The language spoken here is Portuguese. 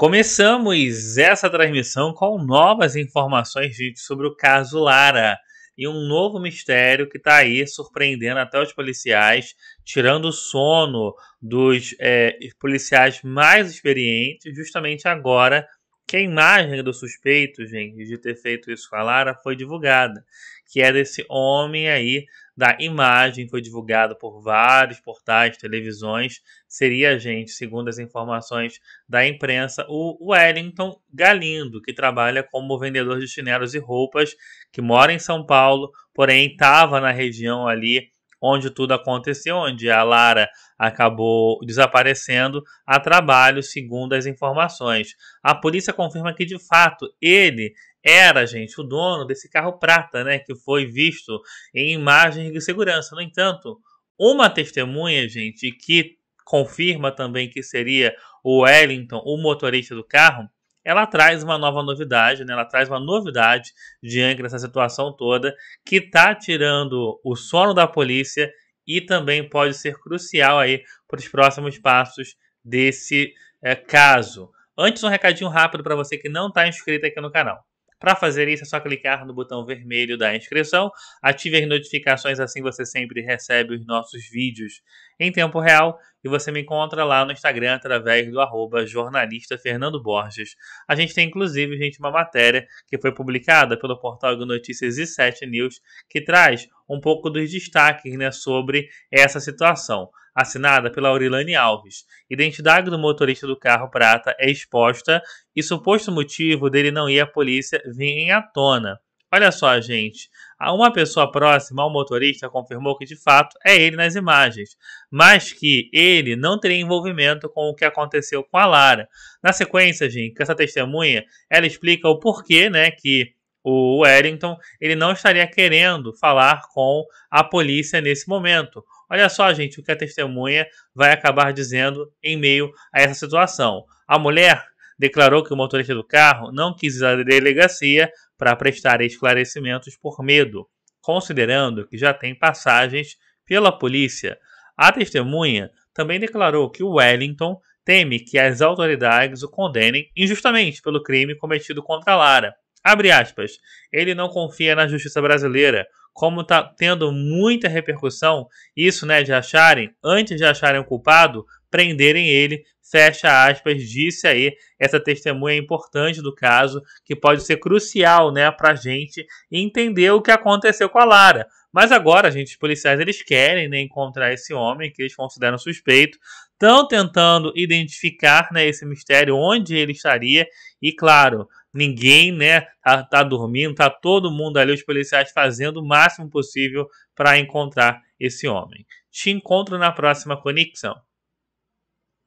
Começamos essa transmissão com novas informações gente, sobre o caso Lara e um novo mistério que está aí surpreendendo até os policiais, tirando o sono dos é, policiais mais experientes, justamente agora que a imagem do suspeito, gente, de ter feito isso com a Lara foi divulgada, que é desse homem aí da imagem foi divulgado por vários portais, televisões. Seria, gente, segundo as informações da imprensa, o Wellington Galindo, que trabalha como vendedor de chinelos e roupas, que mora em São Paulo, porém estava na região ali onde tudo aconteceu, onde a Lara acabou desaparecendo a trabalho, segundo as informações. A polícia confirma que de fato ele era, gente, o dono desse carro prata, né, que foi visto em imagens de segurança. No entanto, uma testemunha, gente, que confirma também que seria o Wellington, o motorista do carro, ela traz uma nova novidade, né? ela traz uma novidade diante dessa situação toda que está tirando o sono da polícia e também pode ser crucial aí para os próximos passos desse é, caso. Antes, um recadinho rápido para você que não está inscrito aqui no canal. Para fazer isso é só clicar no botão vermelho da inscrição, ative as notificações assim você sempre recebe os nossos vídeos em tempo real e você me encontra lá no Instagram através do arroba jornalista Fernando Borges. A gente tem inclusive, gente, uma matéria que foi publicada pelo portal de notícias e 7 News que traz um pouco dos destaques né, sobre essa situação assinada pela Aurilane Alves. Identidade do motorista do carro prata é exposta e suposto motivo dele não ir à polícia vem à tona. Olha só, gente. Ah, uma pessoa próxima ao motorista confirmou que de fato é ele nas imagens, mas que ele não teria envolvimento com o que aconteceu com a Lara. Na sequência, gente, com essa testemunha, ela explica o porquê, né, que o Wellington ele não estaria querendo falar com a polícia nesse momento. Olha só, gente, o que a testemunha vai acabar dizendo em meio a essa situação. A mulher declarou que o motorista do carro não quis ir à delegacia para prestar esclarecimentos por medo, considerando que já tem passagens pela polícia. A testemunha também declarou que o Wellington teme que as autoridades o condenem injustamente pelo crime cometido contra Lara. Abre aspas. Ele não confia na justiça brasileira, como está tendo muita repercussão, isso né, de acharem, antes de acharem o culpado, prenderem ele, fecha aspas, disse aí essa testemunha é importante do caso, que pode ser crucial né, para a gente entender o que aconteceu com a Lara. Mas agora, gente, os policiais eles querem né, encontrar esse homem que eles consideram suspeito, estão tentando identificar né, esse mistério, onde ele estaria, e claro, ninguém, né? Tá, tá, dormindo, tá todo mundo ali, os policiais fazendo o máximo possível para encontrar esse homem. Te encontro na próxima conexão.